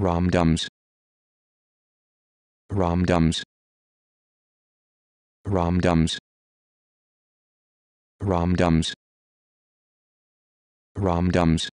Ram dums Ram dums Ram dums Ram dums Ram dums